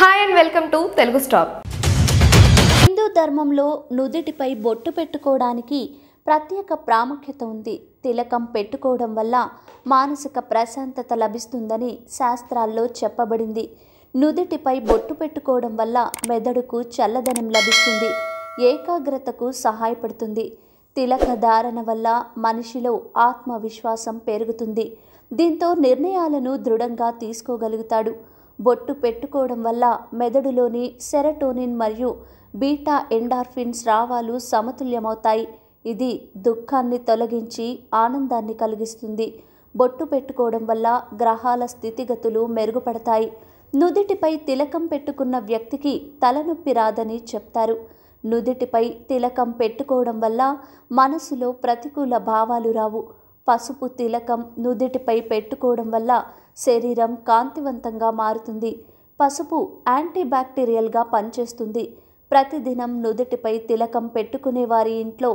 hi and welcome to Telugu stop Hindu ధర్మంలో నుదుటిపై బొట్టు పెట్టుకోవడానికి ప్రత్యేక ప్రాముఖ్యత ఉంది తిలకం పెట్టుకోవడం వల్ల మానసిక ప్రశాంతత లభిస్తుందని శాస్త్రాల్లో చెప్పబడింది నుదుటిపై బొట్టు పెట్టుకోవడం వల్ల మెదడుకు చల్లదనం లభిస్తుంది ఏకాగ్రతకు సహాయపడుతుంది తిలక ధారణ వల్ల మనిషిలో ఆత్మవిశ్వాసం పెరుగుతుంది దీంతో నిర్ణయాలను దృఢంగా తీసుకోగలుగుతాడు బొట్టు పెట్టుకోవడం వల్ల మెదడులోని సెరటోనిన్ మరియు బీటా ఎండార్ఫిన్ స్రావాలు సమతుల్యమవుతాయి ఇది దుఃఖాన్ని తొలగించి ఆనందాన్ని కలిగిస్తుంది బొట్టు పెట్టుకోవడం వల్ల గ్రహాల స్థితిగతులు మెరుగుపడతాయి నుదిటిపై తిలకం పెట్టుకున్న వ్యక్తికి తలనొప్పి రాదని చెప్తారు నుదిటిపై తిలకం పెట్టుకోవడం వల్ల మనసులో ప్రతికూల భావాలు రావు పసుపు తిలకం నుదుటిపై పెట్టుకోవడం వల్ల శరీరం కాంతివంతంగా మారుతుంది పసుపు యాంటీ బ్యాక్టీరియల్గా పనిచేస్తుంది ప్రతిదినం నుదుటిపై తిలకం పెట్టుకునే వారి ఇంట్లో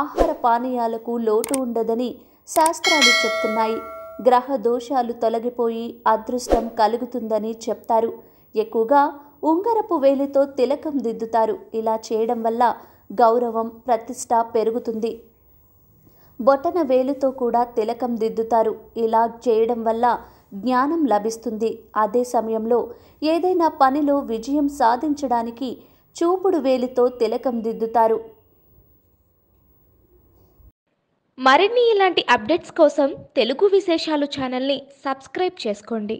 ఆహార పానీయాలకు లోటు ఉండదని శాస్త్రాలు చెప్తున్నాయి గ్రహ దోషాలు తొలగిపోయి అదృష్టం కలుగుతుందని చెప్తారు ఎక్కువగా ఉంగరపు వేలితో తిలకం దిద్దుతారు ఇలా చేయడం వల్ల గౌరవం ప్రతిష్ట పెరుగుతుంది బొటన వేలుతో కూడా తిలకం దిద్దుతారు ఇలా చేయడం వల్ల జ్ఞానం లభిస్తుంది అదే సమయంలో ఏదైనా పనిలో విజయం సాధించడానికి చూపుడు వేలితో తిలకం దిద్దుతారు మరిన్ని ఇలాంటి అప్డేట్స్ కోసం తెలుగు విశేషాలు ఛానల్ని సబ్స్క్రైబ్ చేసుకోండి